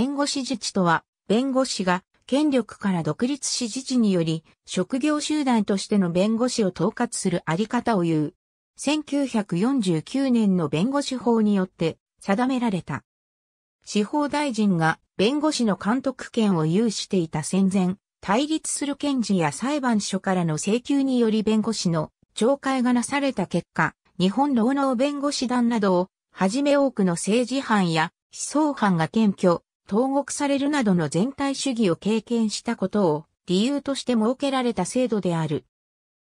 弁護士自治とは、弁護士が権力から独立し自治により、職業集団としての弁護士を統括するあり方を言う。1949年の弁護士法によって定められた。司法大臣が弁護士の監督権を有していた戦前、対立する検事や裁判所からの請求により弁護士の懲戒がなされた結果、日本労農弁護士団などをはじめ多くの政治犯や思想犯が検挙、投獄されるなどの全体主義を経験したことを理由として設けられた制度である。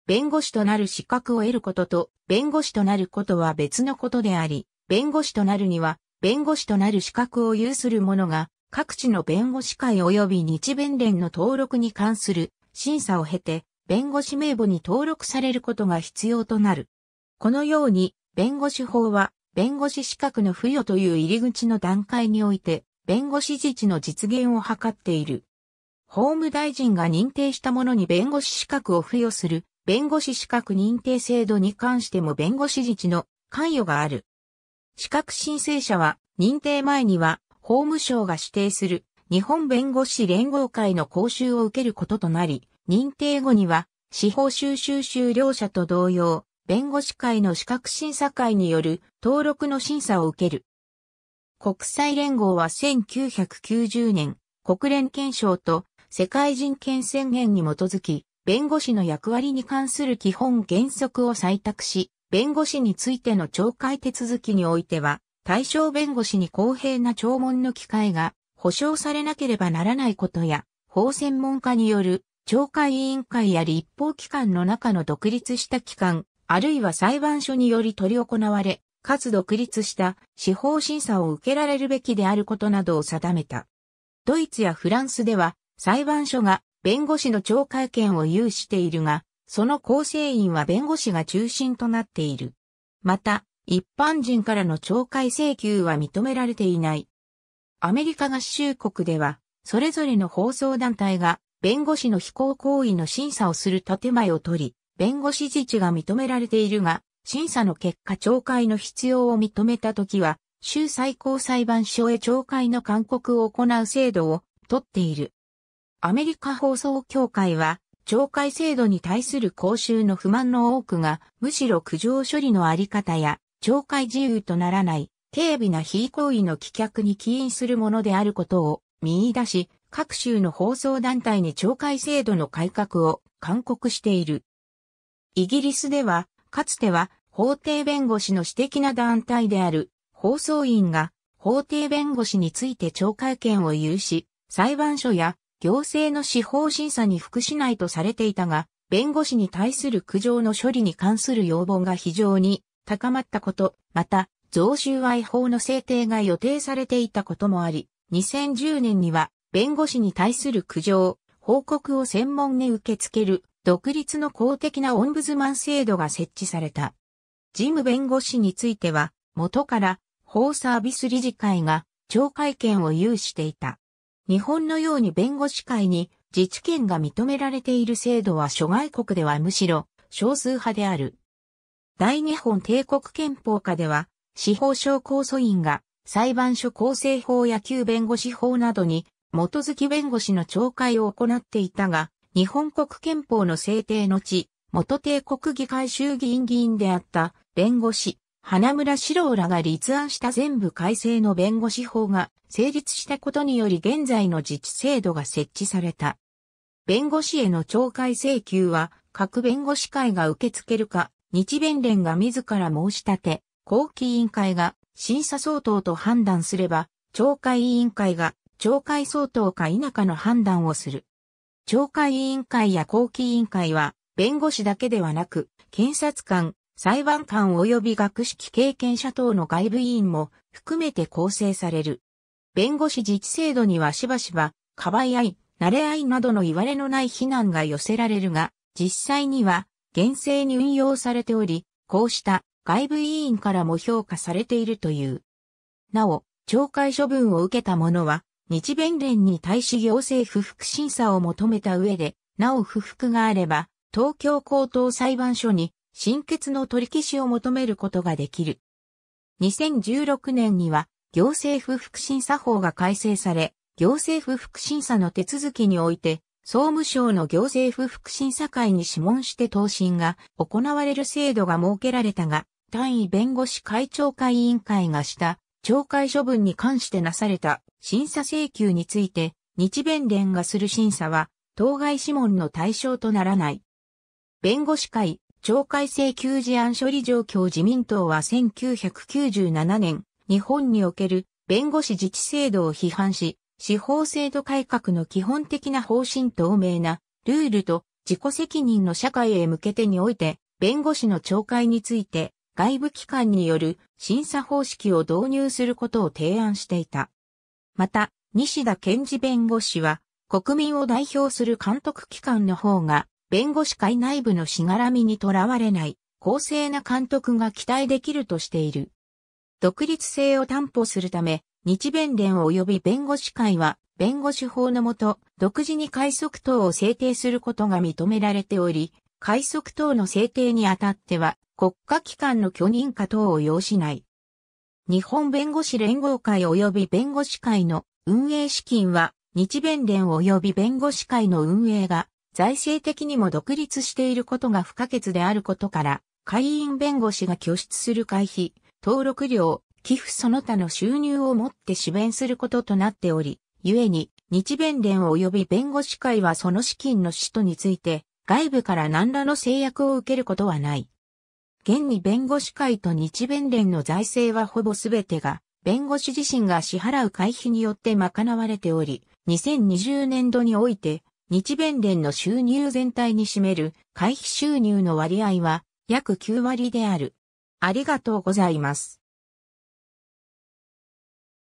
弁護士となる資格を得ることと、弁護士となることは別のことであり、弁護士となるには、弁護士となる資格を有する者が、各地の弁護士会及び日弁連の登録に関する審査を経て、弁護士名簿に登録されることが必要となる。このように、弁護士法は、弁護士資格の付与という入り口の段階において、弁護士自治の実現を図っている。法務大臣が認定したものに弁護士資格を付与する弁護士資格認定制度に関しても弁護士自治の関与がある。資格申請者は認定前には法務省が指定する日本弁護士連合会の講習を受けることとなり、認定後には司法修習修了者と同様、弁護士会の資格審査会による登録の審査を受ける。国際連合は1990年、国連憲章と世界人権宣言に基づき、弁護士の役割に関する基本原則を採択し、弁護士についての懲戒手続きにおいては、対象弁護士に公平な聴聞の機会が保障されなければならないことや、法専門家による懲戒委員会や立法機関の中の独立した機関、あるいは裁判所により取り行われ、かつ独立した司法審査を受けられるべきであることなどを定めた。ドイツやフランスでは裁判所が弁護士の懲戒権を有しているが、その構成員は弁護士が中心となっている。また、一般人からの懲戒請求は認められていない。アメリカ合衆国では、それぞれの放送団体が弁護士の非行行為の審査をする建前を取り、弁護士自治が認められているが、審査の結果懲戒の必要を認めたときは、州最高裁判所へ懲戒の勧告を行う制度をとっている。アメリカ放送協会は、懲戒制度に対する公衆の不満の多くが、むしろ苦情処理のあり方や、懲戒自由とならない、軽微な非行為の棄却に起因するものであることを見出し、各州の放送団体に懲戒制度の改革を勧告している。イギリスでは、かつては法廷弁護士の私的な団体である放送員が法廷弁護士について懲戒権を有し、裁判所や行政の司法審査に服しないとされていたが、弁護士に対する苦情の処理に関する要望が非常に高まったこと、また、贈収賄法の制定が予定されていたこともあり、2010年には弁護士に対する苦情、報告を専門に受け付ける独立の公的なオンブズマン制度が設置された。事務弁護士については、元から法サービス理事会が懲戒権を有していた。日本のように弁護士会に自治権が認められている制度は諸外国ではむしろ少数派である。大日本帝国憲法下では、司法省控訴院が裁判所構成法や旧弁護士法などに基づき弁護士の懲戒を行っていたが、日本国憲法の制定の地、元帝国議会衆議院議員であった弁護士、花村史郎らが立案した全部改正の弁護士法が成立したことにより現在の自治制度が設置された。弁護士への懲戒請求は各弁護士会が受け付けるか、日弁連が自ら申し立て、後期委員会が審査相当と判断すれば、懲戒委員会が懲戒相当か否かの判断をする。懲戒委員会や後期委員会は、弁護士だけではなく、検察官、裁判官及び学識経験者等の外部委員も含めて構成される。弁護士自治制度にはしばしば、かばい合い、慣れ合いなどの言われのない非難が寄せられるが、実際には、厳正に運用されており、こうした外部委員からも評価されているという。なお、懲戒処分を受けた者は、日弁連に対し行政不服審査を求めた上で、なお不服があれば、東京高等裁判所に、新決の取り消しを求めることができる。2016年には、行政不服審査法が改正され、行政不服審査の手続きにおいて、総務省の行政不服審査会に諮問して答申が行われる制度が設けられたが、単位弁護士会長会委員会がした懲戒処分に関してなされた審査請求について、日弁連がする審査は、当該諮問の対象とならない。弁護士会、懲戒請求事案処理状況自民党は1997年、日本における弁護士自治制度を批判し、司法制度改革の基本的な方針透明なルールと自己責任の社会へ向けてにおいて、弁護士の懲戒について外部機関による審査方式を導入することを提案していた。また、西田健治弁護士は、国民を代表する監督機関の方が、弁護士会内部のしがらみにとらわれない、公正な監督が期待できるとしている。独立性を担保するため、日弁連及び弁護士会は、弁護士法のもと、独自に快速等を制定することが認められており、快速等の制定にあたっては、国家機関の許認可等を要しない。日本弁護士連合会及び弁護士会の運営資金は、日弁連及び弁護士会の運営が、財政的にも独立していることが不可欠であることから、会員弁護士が拠出する会費、登録料、寄付その他の収入をもって支弁することとなっており、故に、日弁連及び弁護士会はその資金の使途について、外部から何らの制約を受けることはない。現に弁護士会と日弁連の財政はほぼすべてが、弁護士自身が支払う会費によって賄われており、2020年度において、日弁連の収入全体に占める会費収入の割合は約9割である。ありがとうございます。